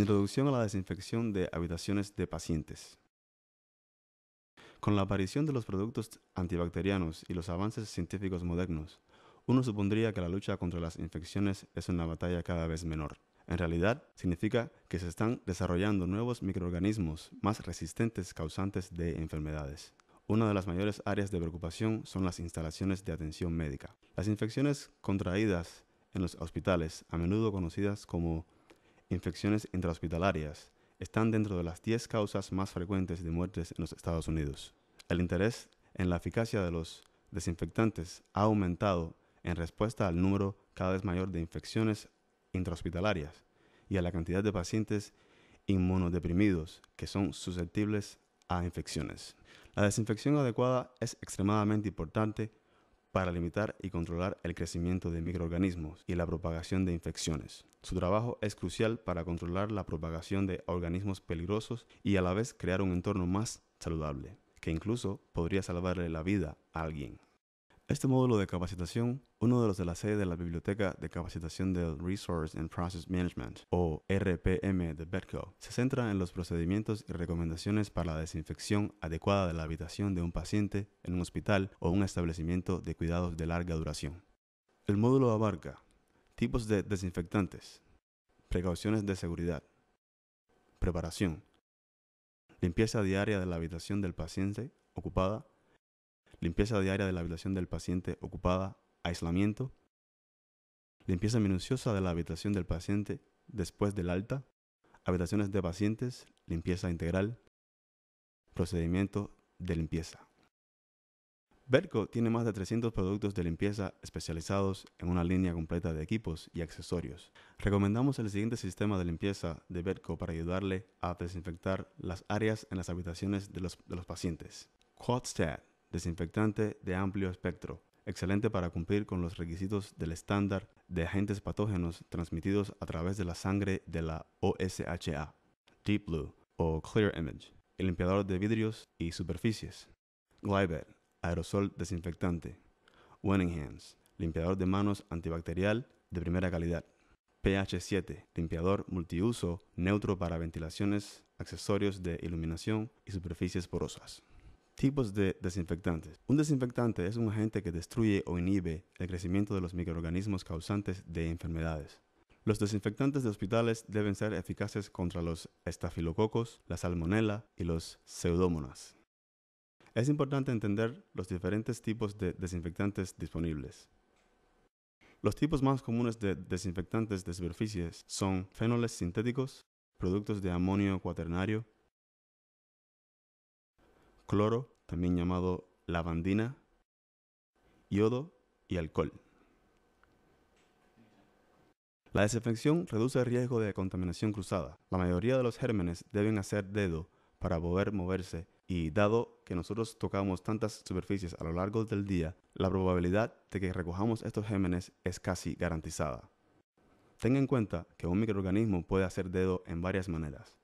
Introducción a la desinfección de habitaciones de pacientes. Con la aparición de los productos antibacterianos y los avances científicos modernos, uno supondría que la lucha contra las infecciones es una batalla cada vez menor. En realidad, significa que se están desarrollando nuevos microorganismos más resistentes causantes de enfermedades. Una de las mayores áreas de preocupación son las instalaciones de atención médica. Las infecciones contraídas en los hospitales, a menudo conocidas como infecciones intrahospitalarias están dentro de las 10 causas más frecuentes de muertes en los Estados Unidos. El interés en la eficacia de los desinfectantes ha aumentado en respuesta al número cada vez mayor de infecciones intrahospitalarias y a la cantidad de pacientes inmunodeprimidos que son susceptibles a infecciones. La desinfección adecuada es extremadamente importante para limitar y controlar el crecimiento de microorganismos y la propagación de infecciones. Su trabajo es crucial para controlar la propagación de organismos peligrosos y a la vez crear un entorno más saludable, que incluso podría salvarle la vida a alguien. Este módulo de capacitación, uno de los de la sede de la Biblioteca de Capacitación del Resource and Process Management, o RPM de BETCO, se centra en los procedimientos y recomendaciones para la desinfección adecuada de la habitación de un paciente en un hospital o un establecimiento de cuidados de larga duración. El módulo abarca tipos de desinfectantes, precauciones de seguridad, preparación, limpieza diaria de la habitación del paciente ocupada limpieza diaria de la habitación del paciente ocupada, aislamiento, limpieza minuciosa de la habitación del paciente después del alta, habitaciones de pacientes, limpieza integral, procedimiento de limpieza. Berco tiene más de 300 productos de limpieza especializados en una línea completa de equipos y accesorios. Recomendamos el siguiente sistema de limpieza de Berco para ayudarle a desinfectar las áreas en las habitaciones de los, pacientes. Quadstat desinfectante de amplio espectro, excelente para cumplir con los requisitos del estándar de agentes patógenos transmitidos a través de la sangre de la OSHA, Deep Blue o Clear Image, el limpiador de vidrios y superficies, Glybet, aerosol desinfectante, Winning Hands, limpiador de manos antibacterial de primera calidad, PH7, limpiador multiuso neutro para ventilaciones, accesorios de iluminación y superficies porosas. Tipos de desinfectantes. Un desinfectante es un agente que destruye o inhibe el crecimiento de los microorganismos causantes de enfermedades. Los desinfectantes de hospitales deben ser eficaces contra los estafilococos, la salmonela y los pseudomonas. Es importante entender los diferentes tipos de desinfectantes disponibles. Los tipos más comunes de desinfectantes de superficies son fenoles sintéticos, productos de amonio cuaternario, cloro, también llamado lavandina, yodo y alcohol. La desinfección reduce el riesgo de contaminación cruzada. La mayoría de los gérmenes deben hacer dedo para poder moverse y dado que nosotros tocamos tantas superficies a lo largo del día, la probabilidad de que recojamos estos gérmenes es casi garantizada. Tenga en cuenta que un microorganismo puede hacer dedo en varias maneras.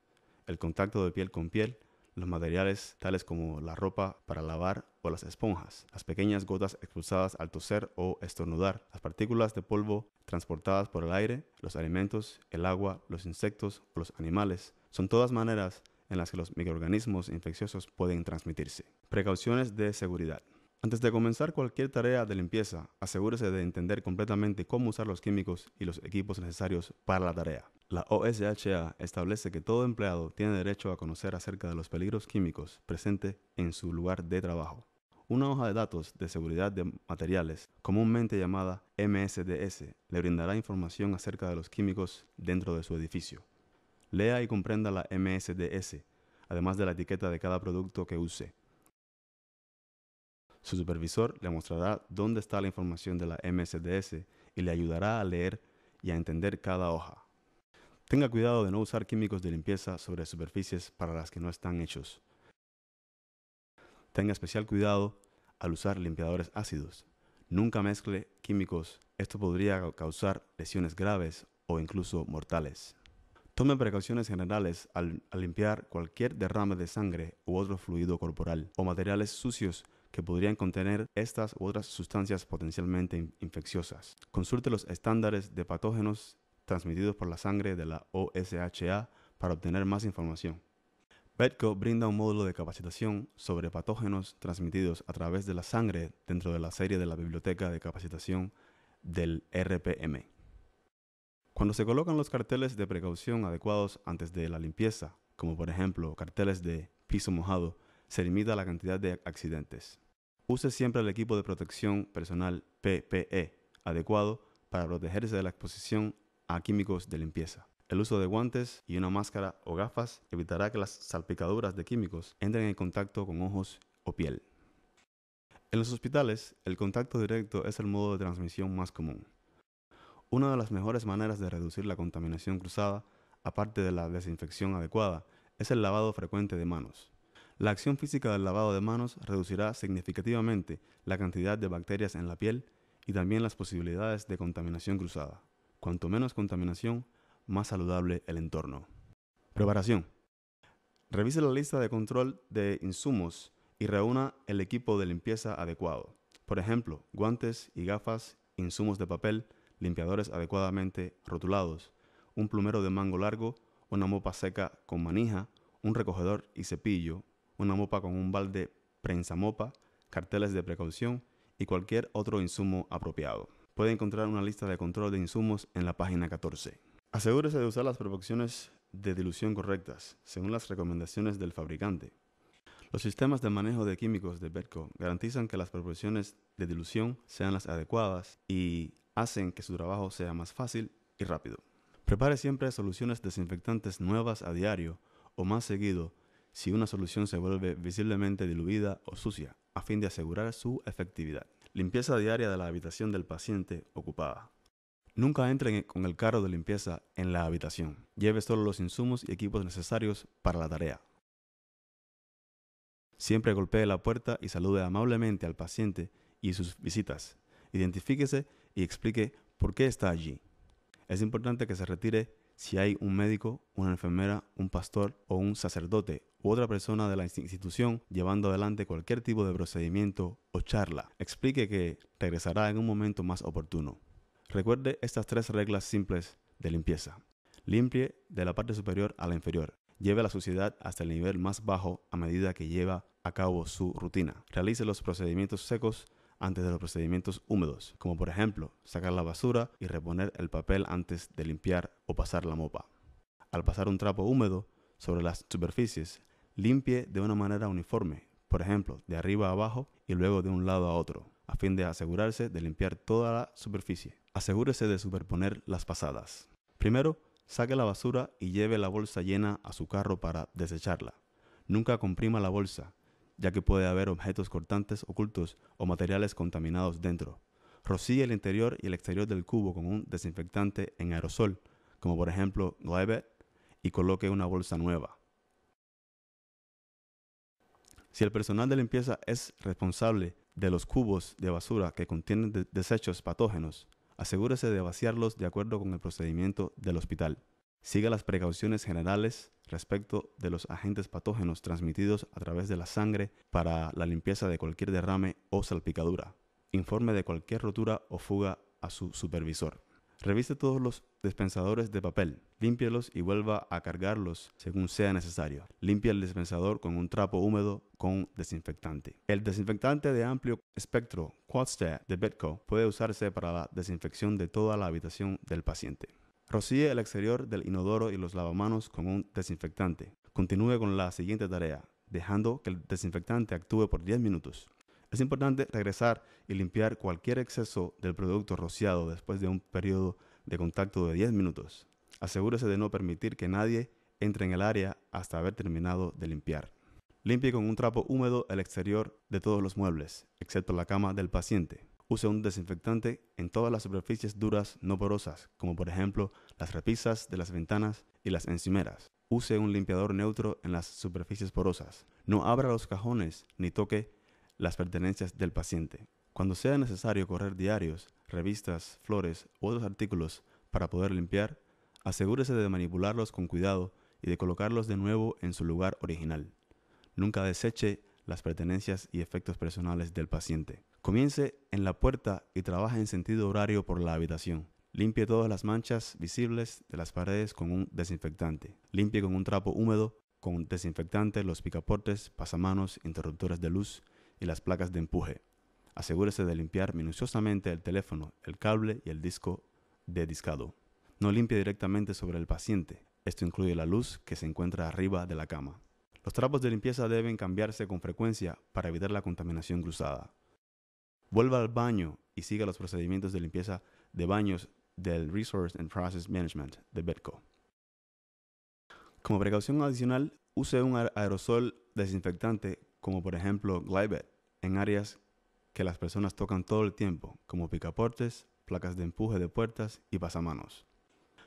El contacto de piel con piel, los materiales tales como la ropa para lavar o las esponjas, las pequeñas gotas expulsadas al toser o estornudar, las partículas de polvo transportadas por el aire, los alimentos, el agua, los insectos o los animales, son todas maneras en las que los microorganismos infecciosos pueden transmitirse. Precauciones de seguridad. Antes de comenzar cualquier tarea de limpieza, asegúrese de entender completamente cómo usar los químicos y los equipos necesarios para la tarea. La OSHA establece que todo empleado tiene derecho a conocer acerca de los peligros químicos presentes en su lugar de trabajo. Una hoja de datos de seguridad de materiales, comúnmente llamada MSDS, le brindará información acerca de los químicos dentro de su edificio. Lea y comprenda la MSDS, además de la etiqueta de cada producto que use. Su supervisor le mostrará dónde está la información de la MSDS y le ayudará a leer y a entender cada hoja. Tenga cuidado de no usar químicos de limpieza sobre superficies para las que no están hechos. Tenga especial cuidado al usar limpiadores ácidos. Nunca mezcle químicos, esto podría causar lesiones graves o incluso mortales. Tome precauciones generales al, limpiar cualquier derrame de sangre u otro fluido corporal o materiales sucios que podrían contener estas u otras sustancias potencialmente infecciosas. Consulte los estándares de patógenos transmitidos por la sangre de la OSHA para obtener más información. Betco brinda un módulo de capacitación sobre patógenos transmitidos a través de la sangre dentro de la serie de la biblioteca de capacitación del RPM. Cuando se colocan los carteles de precaución adecuados antes de la limpieza, como por ejemplo carteles de piso mojado, se limita la cantidad de accidentes. Use siempre el equipo de protección personal PPE adecuado para protegerse de la exposición a químicos de limpieza. El uso de guantes y una máscara o gafas evitará que las salpicaduras de químicos entren en contacto con ojos o piel. En los hospitales, el contacto directo es el modo de transmisión más común. Una de las mejores maneras de reducir la contaminación cruzada, aparte de la desinfección adecuada, es el lavado frecuente de manos. La acción física del lavado de manos reducirá significativamente la cantidad de bacterias en la piel y también las posibilidades de contaminación cruzada. Cuanto menos contaminación, más saludable el entorno. Preparación. Revise la lista de control de insumos y reúna el equipo de limpieza adecuado. Por ejemplo, guantes y gafas, insumos de papel, limpiadores adecuadamente rotulados, un plumero de mango largo, una mopa seca con manija, un recogedor y cepillo, una mopa con un balde prensamopa, carteles de precaución y cualquier otro insumo apropiado puede encontrar una lista de control de insumos en la página 14. Asegúrese de usar las proporciones de dilución correctas, según las recomendaciones del fabricante. Los sistemas de manejo de químicos de Betco garantizan que las proporciones de dilución sean las adecuadas y hacen que su trabajo sea más fácil y rápido. Prepare siempre soluciones desinfectantes nuevas a diario o más seguido si una solución se vuelve visiblemente diluida o sucia, a fin de asegurar su efectividad. Limpieza diaria de la habitación del paciente ocupada. Nunca entre con el carro de limpieza en la habitación. Lleve solo los insumos y equipos necesarios para la tarea. Siempre golpee la puerta y salude amablemente al paciente y sus visitas. Identifíquese y explique por qué está allí. Es importante que se retire si hay un médico, una enfermera, un pastor o un sacerdote u otra persona de la institución llevando adelante cualquier tipo de procedimiento o charla. Explique que regresará en un momento más oportuno. Recuerde estas tres reglas simples de limpieza. Limpie de la parte superior a la inferior. Lleve la suciedad hasta el nivel más bajo a medida que lleva a cabo su rutina. Realice los procedimientos secos antes de los procedimientos húmedos, como por ejemplo sacar la basura y reponer el papel antes de limpiar o pasar la mopa. Al pasar un trapo húmedo sobre las superficies, limpie de una manera uniforme, por ejemplo, de arriba a abajo y luego de un lado a otro, a fin de asegurarse de limpiar toda la superficie. Asegúrese de superponer las pasadas. Primero, saque la basura y lleve la bolsa llena a su carro para desecharla. Nunca comprima la bolsa, ya que puede haber objetos cortantes ocultos o materiales contaminados dentro. Rocíe el interior y el exterior del cubo con un desinfectante en aerosol, como por ejemplo Glybet, y coloque una bolsa nueva. Si el personal de limpieza es responsable de los cubos de basura que contienen desechos patógenos, asegúrese de vaciarlos de acuerdo con el procedimiento del hospital. Siga las precauciones generales respecto de los agentes patógenos transmitidos a través de la sangre para la limpieza de cualquier derrame o salpicadura. Informe de cualquier rotura o fuga a su supervisor. Revise todos los dispensadores de papel, límpielos y vuelva a cargarlos según sea necesario. Limpia el dispensador con un trapo húmedo con desinfectante. El desinfectante de amplio espectro Quadstat de Betco puede usarse para la desinfección de toda la habitación del paciente. Rocíe el exterior del inodoro y los lavamanos con un desinfectante. Continúe con la siguiente tarea, dejando que el desinfectante actúe por 10 minutos. Es importante regresar y limpiar cualquier exceso del producto rociado después de un periodo de contacto de 10 minutos. Asegúrese de no permitir que nadie entre en el área hasta haber terminado de limpiar. Limpie con un trapo húmedo el exterior de todos los muebles, excepto la cama del paciente. Use un desinfectante en todas las superficies duras no porosas, como por ejemplo las repisas de las ventanas y las encimeras. Use un limpiador neutro en las superficies porosas. No abra los cajones ni toque las pertenencias del paciente. Cuando sea necesario correr diarios, revistas, flores u otros artículos para poder limpiar, asegúrese de manipularlos con cuidado y de colocarlos de nuevo en su lugar original. Nunca deseche las pertenencias y efectos personales del paciente. Comience en la puerta y trabaje en sentido horario por la habitación. Limpie todas las manchas visibles de las paredes con un desinfectante. Limpie con un trapo húmedo, con un desinfectante, los picaportes, pasamanos, interruptores de luz y las placas de empuje. Asegúrese de limpiar minuciosamente el teléfono, el cable y el disco de discado. No limpie directamente sobre el paciente. Esto incluye la luz que se encuentra arriba de la cama. Los trapos de limpieza deben cambiarse con frecuencia para evitar la contaminación cruzada. Vuelva al baño y siga los procedimientos de limpieza de baños del Resource and Process Management de Betco. Como precaución adicional, use un aerosol desinfectante como por ejemplo Glybet en áreas que las personas tocan todo el tiempo, como picaportes, placas de empuje de puertas y pasamanos.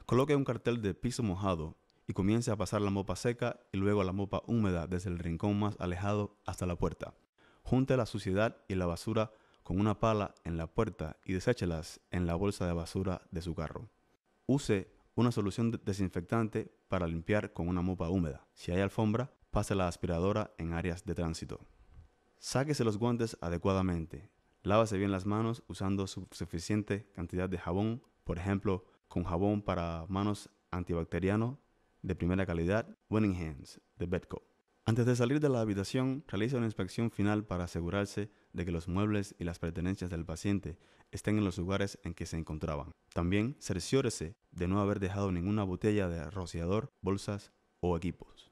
Coloque un cartel de piso mojado y comience a pasar la mopa seca y luego la mopa húmeda desde el rincón más alejado hasta la puerta. Junte la suciedad y la basura con una pala en la puerta y deséchelas en la bolsa de basura de su carro. Use una solución desinfectante para limpiar con una mopa húmeda. Si hay alfombra, pase la aspiradora en áreas de tránsito. Sáquese los guantes adecuadamente. Lávase bien las manos usando suficiente cantidad de jabón, por ejemplo, con jabón para manos antibacteriano de primera calidad, Winning Hands, de Betco. Antes de salir de la habitación, realice una inspección final para asegurarse de que los muebles y las pertenencias del paciente estén en los lugares en que se encontraban. También cerciórese de no haber dejado ninguna botella de rociador, bolsas o equipos.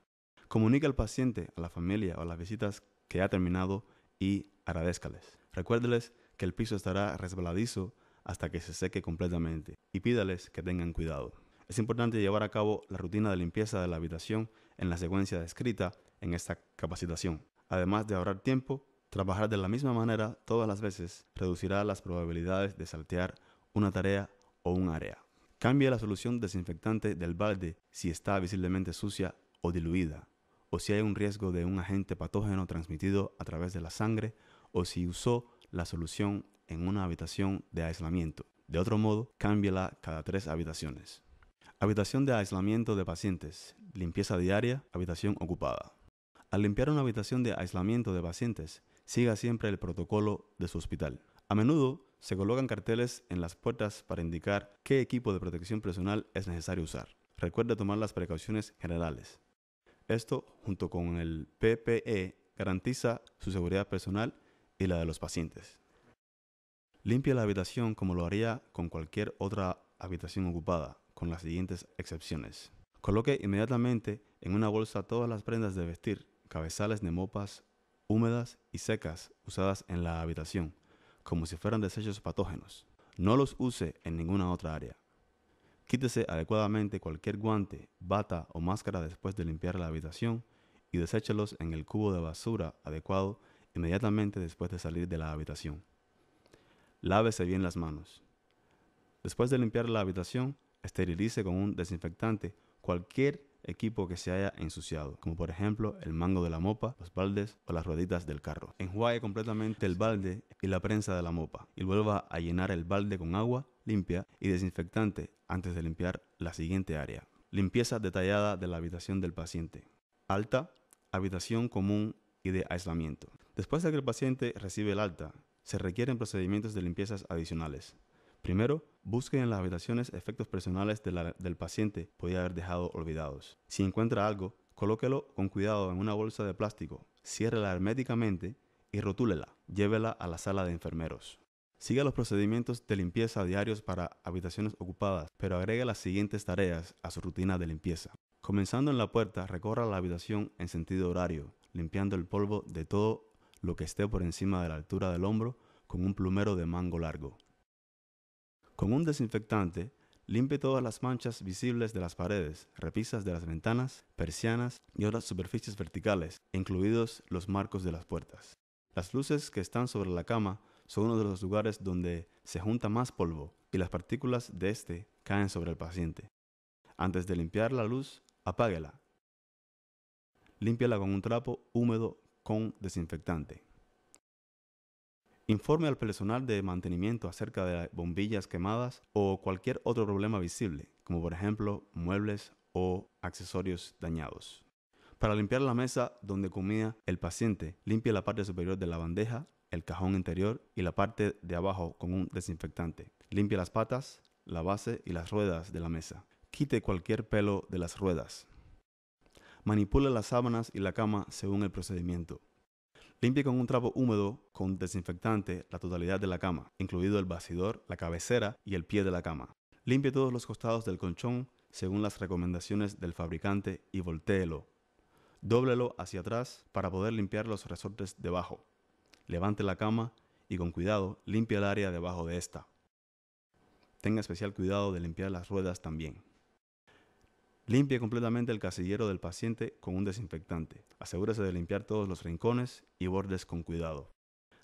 Comunica al paciente, a la familia o a las visitas que ha terminado y agradezcales. Recuérdeles que el piso estará resbaladizo hasta que se seque completamente y pídales que tengan cuidado. Es importante llevar a cabo la rutina de limpieza de la habitación en la secuencia descrita en esta capacitación. Además de ahorrar tiempo, trabajar de la misma manera todas las veces reducirá las probabilidades de saltear una tarea o un área. Cambie la solución desinfectante del balde si está visiblemente sucia o diluida, o si hay un riesgo de un agente patógeno transmitido a través de la sangre, o si usó la solución en una habitación de aislamiento. De otro modo, cámbiala cada tres habitaciones. Habitación de aislamiento de pacientes, limpieza diaria, habitación ocupada. Al limpiar una habitación de aislamiento de pacientes, siga siempre el protocolo de su hospital. A menudo se colocan carteles en las puertas para indicar qué equipo de protección personal es necesario usar. Recuerde tomar las precauciones generales. Esto, junto con el PPE, garantiza su seguridad personal y la de los pacientes. Limpia la habitación como lo haría con cualquier otra habitación ocupada, con las siguientes excepciones. Coloque inmediatamente en una bolsa todas las prendas de vestir cabezales de mopas húmedas y secas usadas en la habitación, como si fueran desechos patógenos. No los use en ninguna otra área. Quítese adecuadamente cualquier guante, bata o máscara después de limpiar la habitación y deséchelos en el cubo de basura adecuado inmediatamente después de salir de la habitación. Lávese bien las manos. Después de limpiar la habitación, esterilice con un desinfectante cualquier equipo que se haya ensuciado, como por ejemplo el mango de la mopa, los baldes o las rueditas del carro. Enjuague completamente el balde y la prensa de la mopa y vuelva a llenar el balde con agua limpia y desinfectante antes de limpiar la siguiente área. Limpieza detallada de la habitación del paciente. Alta, habitación común y de aislamiento. Después de que el paciente recibe el alta, se requieren procedimientos de limpiezas adicionales, Primero, busque en las habitaciones efectos personales del paciente podía haber dejado olvidados. Si encuentra algo, colóquelo con cuidado en una bolsa de plástico, ciérrela herméticamente y rotúlela. Llévela a la sala de enfermeros. Siga los procedimientos de limpieza diarios para habitaciones ocupadas, pero agregue las siguientes tareas a su rutina de limpieza. Comenzando en la puerta, recorra la habitación en sentido horario, limpiando el polvo de todo lo que esté por encima de la altura del hombro con un plumero de mango largo. Con un desinfectante, limpie todas las manchas visibles de las paredes, repisas de las ventanas, persianas y otras superficies verticales, incluidos los marcos de las puertas. Las luces que están sobre la cama son uno de los lugares donde se junta más polvo y las partículas de este caen sobre el paciente. Antes de limpiar la luz, apáguela. Límpiala con un trapo húmedo con desinfectante. Informe al personal de mantenimiento acerca de bombillas quemadas o cualquier otro problema visible, como por ejemplo muebles o accesorios dañados. Para limpiar la mesa donde comía el paciente, limpie la parte superior de la bandeja, el cajón interior y la parte de abajo con un desinfectante. Limpie las patas, la base y las ruedas de la mesa. Quite cualquier pelo de las ruedas. Manipule las sábanas y la cama según el procedimiento. Limpie con un trapo húmedo con desinfectante la totalidad de la cama, incluido el bastidor, la cabecera y el pie de la cama. Limpie todos los costados del colchón según las recomendaciones del fabricante y voltéelo. Dóblelo hacia atrás para poder limpiar los resortes debajo. Levante la cama y con cuidado limpie el área debajo de esta. Tenga especial cuidado de limpiar las ruedas también. Limpie completamente el casillero del paciente con un desinfectante. Asegúrese de limpiar todos los rincones y bordes con cuidado.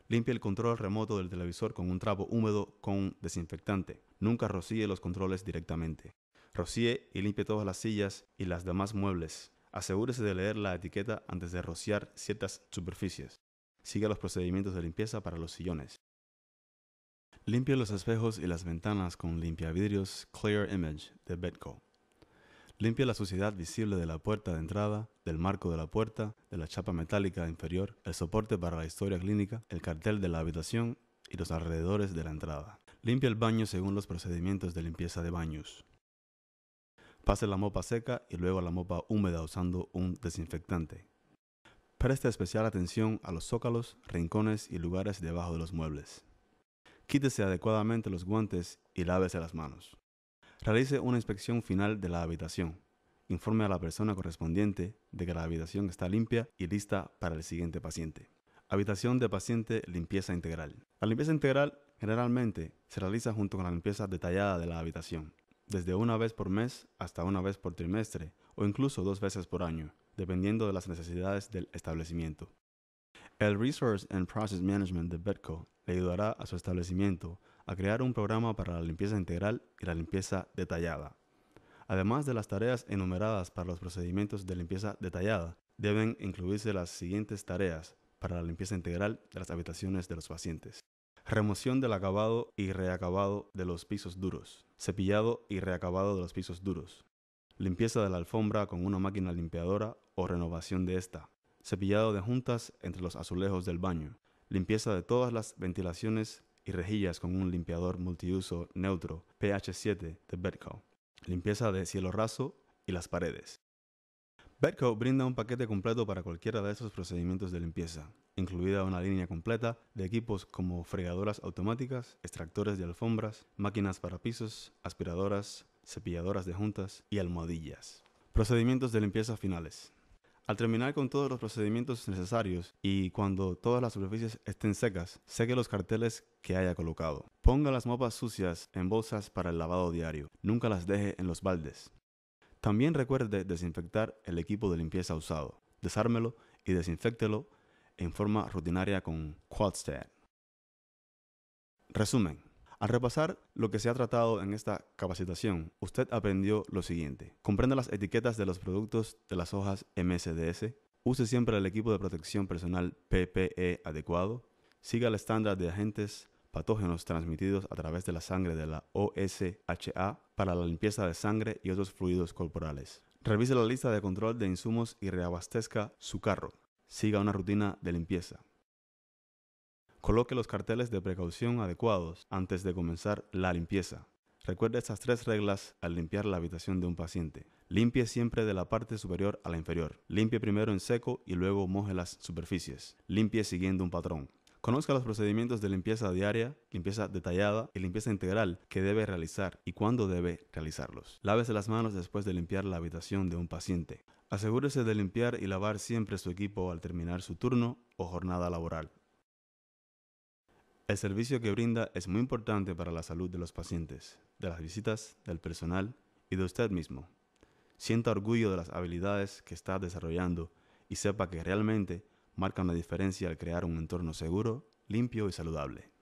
Limpie el control remoto del televisor con un trapo húmedo con desinfectante. Nunca rocíe los controles directamente. Rocíe y limpie todas las sillas y las demás muebles. Asegúrese de leer la etiqueta antes de rociar ciertas superficies. Siga los procedimientos de limpieza para los sillones. Limpie los espejos y las ventanas con limpiavidrios Clear Image de Betco. Limpia la suciedad visible de la puerta de entrada, del marco de la puerta, de la chapa metálica inferior, el soporte para la historia clínica, el cartel de la habitación y los alrededores de la entrada. Limpia el baño según los procedimientos de limpieza de baños. Pase la mopa seca y luego la mopa húmeda usando un desinfectante. Preste especial atención a los zócalos, rincones y lugares debajo de los muebles. Quítese adecuadamente los guantes y lávese las manos. Realice una inspección final de la habitación. Informe a la persona correspondiente de que la habitación está limpia y lista para el siguiente paciente. Habitación de paciente limpieza integral. La limpieza integral generalmente se realiza junto con la limpieza detallada de la habitación, desde una vez por mes hasta una vez por trimestre o incluso dos veces por año, dependiendo de las necesidades del establecimiento. El Resource and Process Management de BETCO le ayudará a su establecimiento a crear un programa para la limpieza integral y la limpieza detallada. Además de las tareas enumeradas para los procedimientos de limpieza detallada, deben incluirse las siguientes tareas para la limpieza integral de las habitaciones de los pacientes. Remoción del acabado y reacabado de los pisos duros. Cepillado y reacabado de los pisos duros. Limpieza de la alfombra con una máquina limpiadora o renovación de esta. Cepillado de juntas entre los azulejos del baño. Limpieza de todas las ventilaciones y rejillas con un limpiador multiuso neutro PH7 de Betco, limpieza de cielo raso y las paredes. Betco brinda un paquete completo para cualquiera de estos procedimientos de limpieza, incluida una línea completa de equipos como fregadoras automáticas, extractores de alfombras, máquinas para pisos, aspiradoras, cepilladoras de juntas y almohadillas. Procedimientos de limpieza finales. Al terminar con todos los procedimientos necesarios y cuando todas las superficies estén secas, seque los carteles que haya colocado. Ponga las mopas sucias en bolsas para el lavado diario. Nunca las deje en los baldes. También recuerde desinfectar el equipo de limpieza usado. Desármelo y desinfectelo en forma rutinaria con QuadStat. Resumen. Al repasar lo que se ha tratado en esta capacitación, usted aprendió lo siguiente. Comprenda las etiquetas de los productos de las hojas MSDS. Use siempre el equipo de protección personal PPE adecuado. Siga el estándar de agentes patógenos transmitidos a través de la sangre de la OSHA para la limpieza de sangre y otros fluidos corporales. Revise la lista de control de insumos y reabastezca su carro. Siga una rutina de limpieza. Coloque los carteles de precaución adecuados antes de comenzar la limpieza. Recuerde estas tres reglas al limpiar la habitación de un paciente. Limpie siempre de la parte superior a la inferior. Limpie primero en seco y luego moje las superficies. Limpie siguiendo un patrón. Conozca los procedimientos de limpieza diaria, limpieza detallada y limpieza integral que debe realizar y cuándo debe realizarlos. Lávese las manos después de limpiar la habitación de un paciente. Asegúrese de limpiar y lavar siempre su equipo al terminar su turno o jornada laboral. El servicio que brinda es muy importante para la salud de los pacientes, de las visitas, del personal y de usted mismo. Sienta orgullo de las habilidades que está desarrollando y sepa que realmente marcan la diferencia al crear un entorno seguro, limpio y saludable.